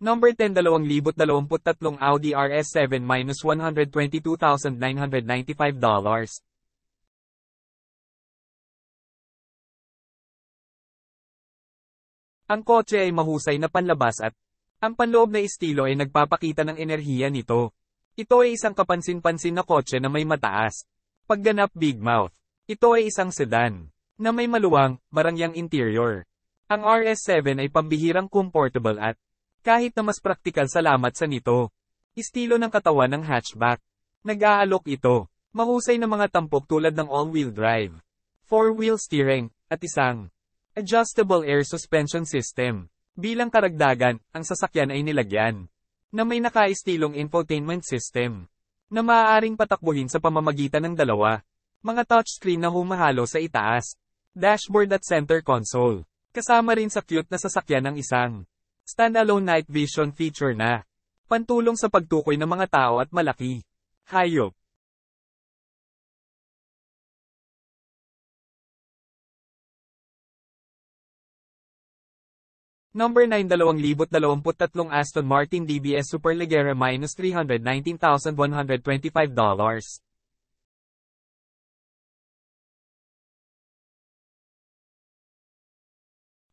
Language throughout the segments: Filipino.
Number 10 2023 Audi RS7 minus $122,995 Ang kotse ay mahusay na panlabas at ang panloob na estilo ay nagpapakita ng enerhiya nito. Ito ay isang kapansin-pansin na kotse na may mataas. Pagganap Big Mouth. Ito ay isang sedan na may maluwang, barangyang interior. Ang RS7 ay pambihirang comfortable at kahit na mas praktikal salamat sa nito. Estilo ng katawan ng hatchback. Nag-aalok ito. Mahusay na mga tampok tulad ng all-wheel drive. Four-wheel steering, at isang adjustable air suspension system. Bilang karagdagan, ang sasakyan ay nilagyan na may nakaistilong infotainment system na maaaring patakbuhin sa pamamagitan ng dalawa. Mga touchscreen na humahalo sa itaas, dashboard at center console. Kasama rin sa cute na sasakyan ng isang standalone night vision feature na. Pantulong sa pagtukoy ng mga tao at malaki. Hayop. Number 9 2023 Aston Martin DBS Superleggera minus $319,125.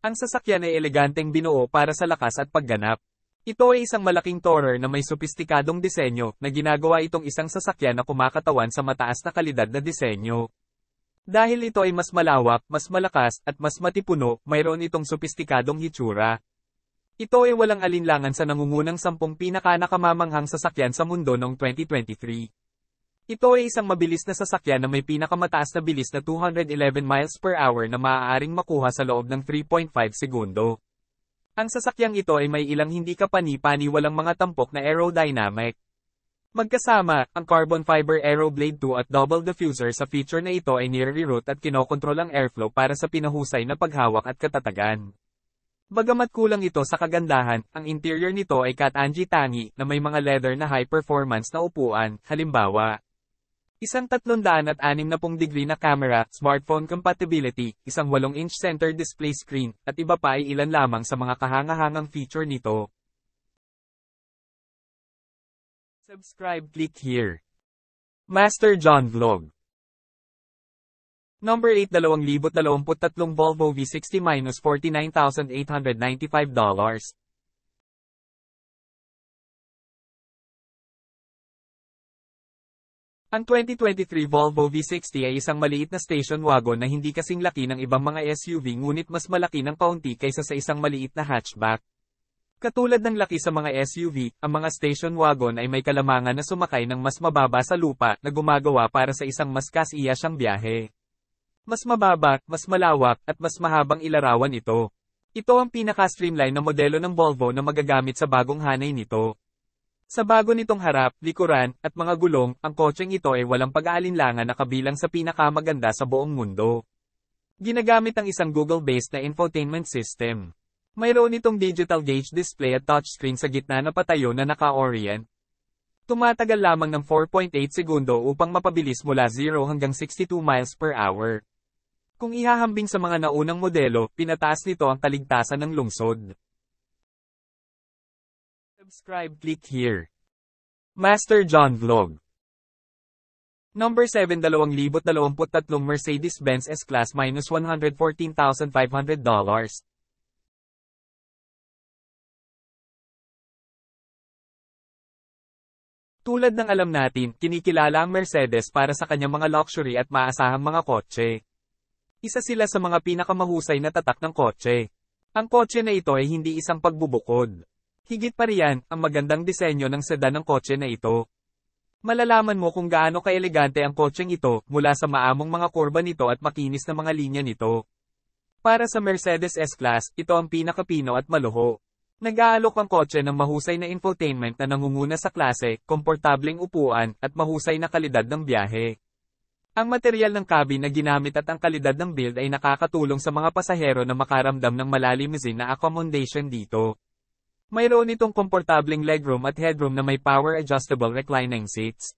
Ang sasakyan ay eleganteng binuo para sa lakas at pagganap. Ito ay isang malaking tourer na may sopistikadong disenyo, na ginagawa itong isang sasakyan na kumakatawan sa mataas na kalidad na disenyo. Dahil ito ay mas malawak, mas malakas, at mas matipuno, mayroon itong sopistikadong hitsura. Ito ay walang alinlangan sa nangungunang sampung pinakanakamamanghang sasakyan sa mundo noong 2023. Ito ay isang mabilis na sasakyan na may pinakamataas na bilis na 211 miles per hour na maaaring makuha sa loob ng 3.5 segundo. Ang sasakyang ito ay may ilang hindi kapani-pani walang mga tampok na aerodynamic. Magkasama, ang carbon fiber Aeroblade 2 at double diffuser sa feature na ito ay nire-route at kinokontrol ang airflow para sa pinahusay na paghawak at katatagan. Bagamat kulang ito sa kagandahan, ang interior nito ay katangi-tangi na may mga leather na high-performance na upuan, halimbawa. Isang 360 degree na camera, smartphone compatibility, isang 8-inch center display screen, at iba pa ay ilan lamang sa mga kahangahangang feature nito. Subscribe click here. Master John Vlog Number 8 2023 Volvo V60 49,895 Ang 2023 Volvo V60 ay isang maliit na station wagon na hindi kasing laki ng ibang mga SUV ngunit mas malaki ng kaunti kaysa sa isang maliit na hatchback. Katulad ng laki sa mga SUV, ang mga station wagon ay may kalamangan na sumakay ng mas mababa sa lupa na gumagawa para sa isang mas kasiya siyang biyahe. Mas mababa, mas malawak, at mas mahabang ilarawan ito. Ito ang pinaka-streamline na modelo ng Volvo na magagamit sa bagong hanay nito. Sa bago nitong harap, likuran, at mga gulong, ang kotseng ito ay walang pag-aalinlangan na kabilang sa pinakamaganda sa buong mundo. Ginagamit ang isang Google-based na infotainment system. Mayroon itong digital gauge display at touchscreen sa gitna na patayo na naka-orient. Tumatagal lamang ng 4.8 segundo upang mapabilis mula 0 hanggang 62 miles per hour. Kung ihahambing sa mga naunang modelo, pinataas nito ang kaligtasan ng lungsod subscribe, click here. Master John Vlog Number 7 2023 Mercedes-Benz S-Class minus $114,500 Tulad ng alam natin, kinikilala ang Mercedes para sa kanyang mga luxury at maasahang mga kotse. Isa sila sa mga pinakamahusay na tatak ng kotse. Ang kotse na ito ay hindi isang pagbubukod. Higit pa riyan, ang magandang disenyo ng sedan ng kotse na ito. Malalaman mo kung gaano ka-elegante ang kotseng ito, mula sa maamong mga kurba nito at makinis na mga linya nito. Para sa Mercedes S-Class, ito ang pinakapino at maluho. Nag-aalok ang kotse ng mahusay na infotainment na nangunguna sa klase, komportableng upuan, at mahusay na kalidad ng biyahe. Ang material ng cabin na ginamit at ang kalidad ng build ay nakakatulong sa mga pasahero na makaramdam ng malalimusin na accommodation dito. Mayroon itong komportabling legroom at headroom na may power-adjustable reclining seats.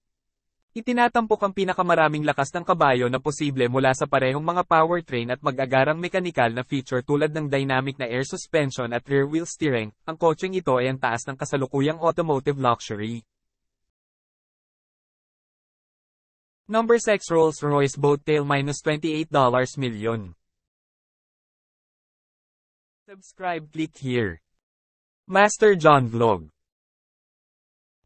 Itinatampok ang pinakamaraming lakas ng kabayo na posible mula sa parehong mga powertrain at mag-agarang mekanikal na feature tulad ng dynamic na air suspension at rear-wheel steering, ang kotseng ito ay ang taas ng kasalukuyang automotive luxury. Number 6 Rolls-Royce Boat Tail $28 million. Subscribe click here. Master John Vlog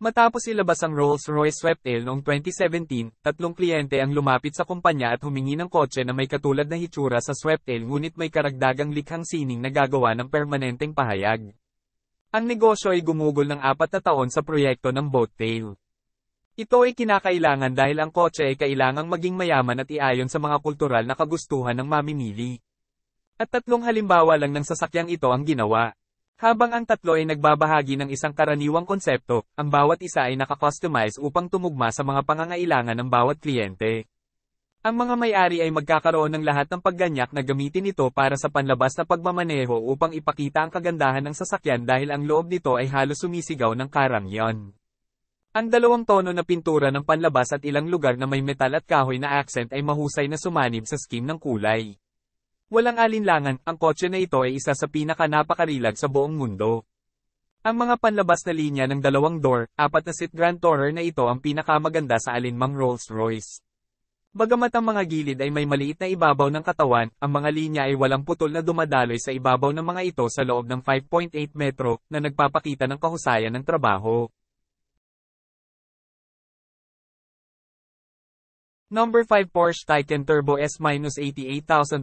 Matapos ilabas ang Rolls-Royce Sweptail noong 2017, tatlong kliyente ang lumapit sa kumpanya at humingi ng kotse na may katulad na hitsura sa Sweptail ngunit may karagdagang likhang sining na gagawa ng permanenteng pahayag. Ang negosyo ay gumugol ng apat na taon sa proyekto ng boat tail. Ito ay kinakailangan dahil ang kotse ay kailangang maging mayaman at iayon sa mga kultural na kagustuhan ng mamimili. At tatlong halimbawa lang ng sasakyang ito ang ginawa. Habang ang tatlo ay nagbabahagi ng isang karaniwang konsepto, ang bawat isa ay naka-customize upang tumugma sa mga pangangailangan ng bawat kliyente. Ang mga may-ari ay magkakaroon ng lahat ng pagganyak na gamitin ito para sa panlabas na pagmamaneho upang ipakita ang kagandahan ng sasakyan dahil ang loob nito ay halos sumisigaw ng karangyon. Ang dalawang tono na pintura ng panlabas at ilang lugar na may metal at kahoy na accent ay mahusay na sumanib sa scheme ng kulay. Walang alinlangan, ang kotse na ito ay isa sa pinaka-napakarilag sa buong mundo. Ang mga panlabas na linya ng dalawang door, apat na seat Grand Tourer na ito ang pinakamaganda sa alinmang Rolls-Royce. Bagamat ang mga gilid ay may maliit na ibabaw ng katawan, ang mga linya ay walang putol na dumadaloy sa ibabaw ng mga ito sa loob ng 5.8 metro, na nagpapakita ng kahusayan ng trabaho. Number 5 Porsche Titan Turbo S minus $88,150.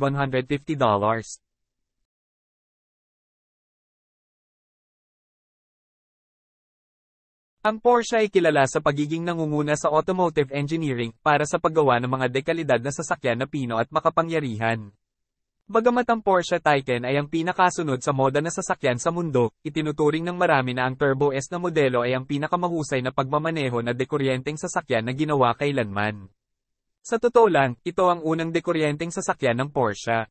Ang Porsche ay kilala sa pagiging nangunguna sa automotive engineering para sa paggawa ng mga dekalidad na sasakyan na pino at makapangyarihan. Bagamat ang Porsche Taycan ay ang pinakasunod sa moda na sasakyan sa mundo, itinuturing ng marami na ang Turbo S na modelo ay ang pinakamahusay na pagmamaneho na dekuryenteng sasakyan na ginawa kailanman. Sa totoo lang, ito ang unang dekuryenteng sasakyan ng Porsche.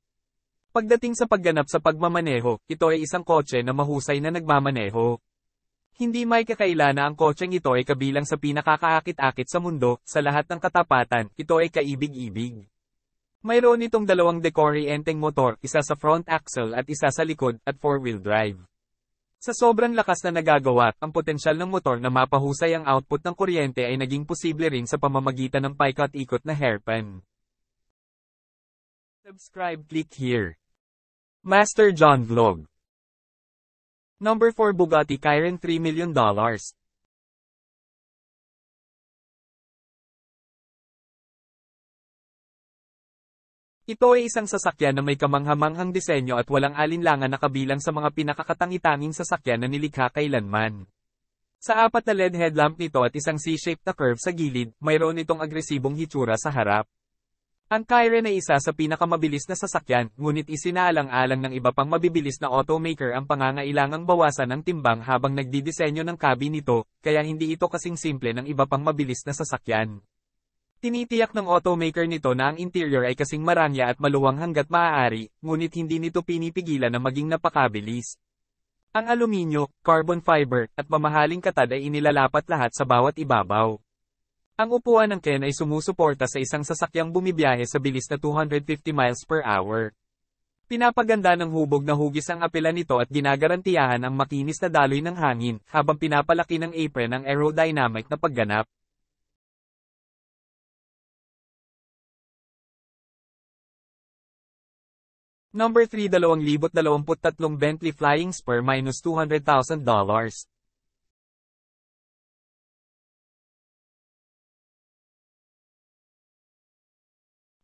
Pagdating sa pagganap sa pagmamaneho, ito ay isang kotse na mahusay na nagmamaneho. Hindi may kakaila na ang kotseng ito ay kabilang sa pinakakaakit-akit sa mundo, sa lahat ng katapatan, ito ay kaibig-ibig. Mayroon itong dalawang dekoryenteng motor, isa sa front axle at isa sa likod, at four-wheel drive. Sa sobrang lakas na nagagawa, ang potensyal ng motor na mapahusay ang output ng kuryente ay naging posible rin sa pamamagitan ng paikot-ikot na hairpin. Subscribe click here. Master John Vlog Number 4 Bugatti Chiron $3 million dollars Ito ay isang sasakyan na may kamanghamanghang disenyo at walang alinlangan na kabilang sa mga pinakakatangitanging sasakyan na nilikha kailanman. Sa apat na LED headlamp nito at isang C-shaped na curve sa gilid, mayroon itong agresibong hitsura sa harap. Ang Kyren ay isa sa pinakamabilis na sasakyan, ngunit isinaalang-alang ng iba pang mabibilis na automaker ang pangangailangang bawasan ng timbang habang nagdidisenyo ng cabin nito, kaya hindi ito kasing simple ng iba pang mabilis na sasakyan. Tinitiyak ng automaker nito na ang interior ay kasing marangya at maluwang hanggat maaari, ngunit hindi nito pinipigilan na maging napakabilis. Ang aluminyo, carbon fiber, at mamahaling katad ay inilalapat lahat sa bawat ibabaw. Ang upuan ng Ken ay sumusuporta sa isang sasakyang bumibiyahe sa bilis na 250 miles per hour. Pinapaganda ng hubog na hugis ang apela nito at ginagarantiyahan ang makinis na daloy ng hangin, habang pinapalaki ng apron ang aerodynamic na pagganap. Number 3 2023 Bentley Flying Spur minus $200,000.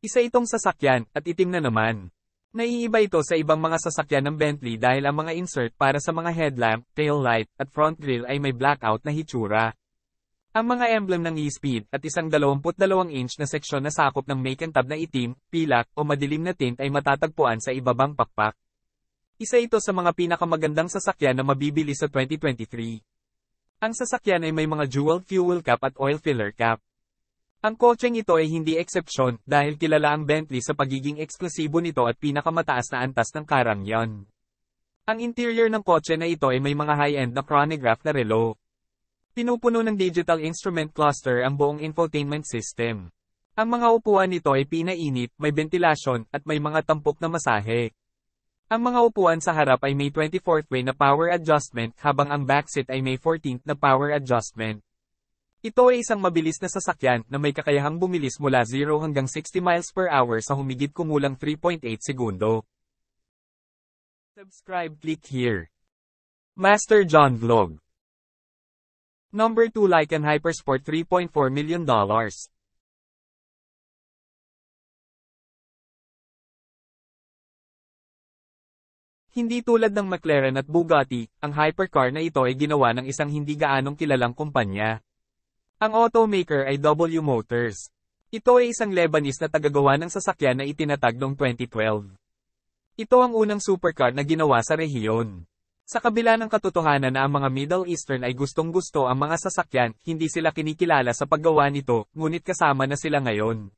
Isa itong sasakyan, at itim na naman. Naiiba ito sa ibang mga sasakyan ng Bentley dahil ang mga insert para sa mga headlamp, tail light, at front grille ay may blackout na hitsura. Ang mga emblem ng e-speed at isang 22-inch na seksyon na sakop ng make and tab na itim, pilak o madilim na tint ay matatagpuan sa ibabang pakpak. Isa ito sa mga pinakamagandang sasakyan na mabibili sa 2023. Ang sasakyan ay may mga dual fuel cap at oil filler cap. Ang kotseng ito ay hindi eksepsyon dahil kilala ang Bentley sa pagiging eksklusibo nito at pinakamataas na antas ng karang Ang interior ng kotse na ito ay may mga high-end na chronograph na relo. Pinupuno ng digital instrument cluster ang buong infotainment system. Ang mga upuan nito ay pinainit, may ventilasyon, at may mga tampok na masahe. Ang mga upuan sa harap ay may 24th way na power adjustment habang ang backseat ay may 14th na power adjustment. Ito ay isang mabilis na sasakyan na may kakayahang bumilis mula 0 hanggang 60 miles per hour sa humigit kumulang 3.8 segundo. Subscribe click here. Master John Vlog Number 2 Lycan Hypersport $3.4 million. dollars. Hindi tulad ng McLaren at Bugatti, ang hypercar na ito ay ginawa ng isang hindi gaanong kilalang kumpanya. Ang automaker ay W Motors. Ito ay isang Lebanese na tagagawa ng sasakyan na itinatag noong 2012. Ito ang unang supercar na ginawa sa rehiyon. Sa kabila ng katotohanan na ang mga Middle Eastern ay gustong-gusto ang mga sasakyan, hindi sila kinikilala sa paggawa nito, ngunit kasama na sila ngayon.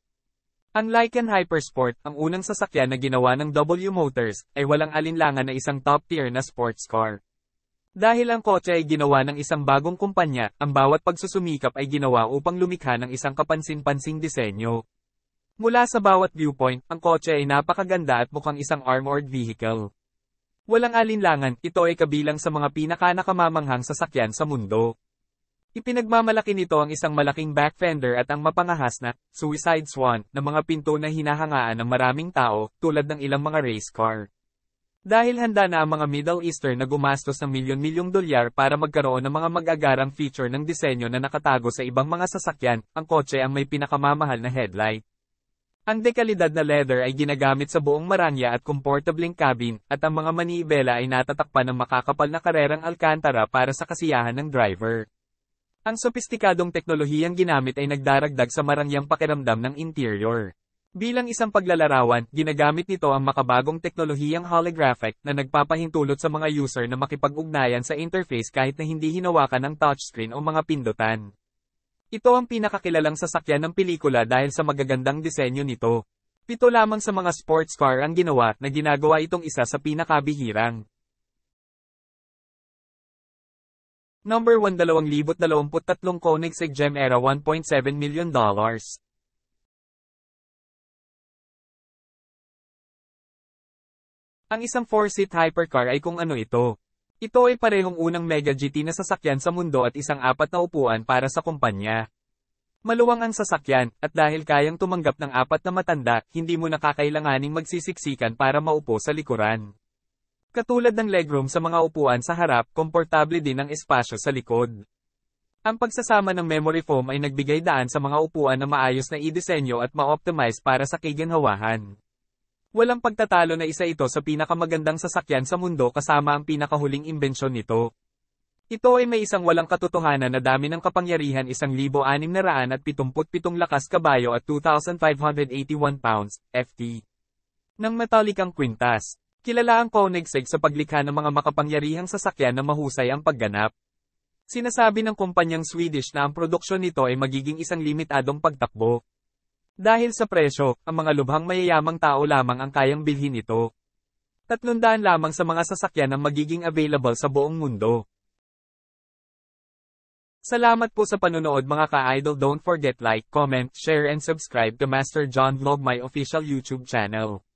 Ang Lycan Hypersport, ang unang sasakyan na ginawa ng W Motors, ay walang alinlangan na isang top-tier na sports car. Dahil ang kotse ay ginawa ng isang bagong kumpanya, ang bawat pagsusumikap ay ginawa upang lumikha ng isang kapansin-pansing disenyo. Mula sa bawat viewpoint, ang kotse ay napakaganda at mukhang isang armored vehicle. Walang alinlangan, ito ay kabilang sa mga pinaka sasakyan sa mundo. Ipinagmamalaki nito ang isang malaking back fender at ang mapangahas na suicide swan na mga pinto na hinahangaan ng maraming tao tulad ng ilang mga race car. Dahil handa na ang mga Middle Eastern na gumastos ng milyon-milyong dolyar para magkaroon ng mga mag-agarang feature ng disenyo na nakatago sa ibang mga sasakyan, ang kotse ang may pinakamamahal na headlight. Ang dekalidad na leather ay ginagamit sa buong maranya at komportabling cabin, at ang mga manibela ay natatakpan ng makakapal na karerang alcantara para sa kasiyahan ng driver. Ang sopistikadong teknolohiyang ginamit ay nagdaragdag sa marangyang pakiramdam ng interior. Bilang isang paglalarawan, ginagamit nito ang makabagong teknolohiyang holographic na nagpapahintulot sa mga user na makipag-ugnayan sa interface kahit na hindi hinawakan ng touchscreen o mga pindutan. Ito ang pinakakilalang sasakyan ng pelikula dahil sa magagandang disenyo nito. Pito lamang sa mga sports car ang ginawa na ginagawa itong isa sa pinakabihirang. Number 1 2023 Koenigsegg Gem Era 1.7 million dollars. Ang isang 4-seat hypercar ay kung ano ito. Ito ay parehong unang Mega GT na sasakyan sa mundo at isang apat na upuan para sa kumpanya. Maluwang ang sasakyan, at dahil kayang tumanggap ng apat na matanda, hindi mo nakakailanganing magsisiksikan para maupo sa likuran. Katulad ng legroom sa mga upuan sa harap, komportable din ang espasyo sa likod. Ang pagsasama ng memory foam ay nagbigay daan sa mga upuan na maayos na idisenyo at ma-optimize para sa kiginhawahan. Walang pagtatalo na isa ito sa pinakamagandang sasakyan sa mundo kasama ang pinakahuling imbensyon nito. Ito ay may isang walang katotohanan na dami ng kapangyarihan 1,677 lakas kabayo at 2,581 pounds, FT. Nang metalik ang kwintas, kilala ang Koenigsegg sa paglikha ng mga makapangyarihang sasakyan na mahusay ang pagganap. Sinasabi ng kumpanyang Swedish na ang produksyon nito ay magiging isang limitadong pagtakbo. Dahil sa presyo, ang mga lubhang mayayamang tao lamang ang kayang bilhin ito. Tatlundaan lamang sa mga sasakyan ang magiging available sa buong mundo. Salamat po sa panonood mga ka-idol. Don't forget like, comment, share and subscribe to Master John Vlog my official YouTube channel.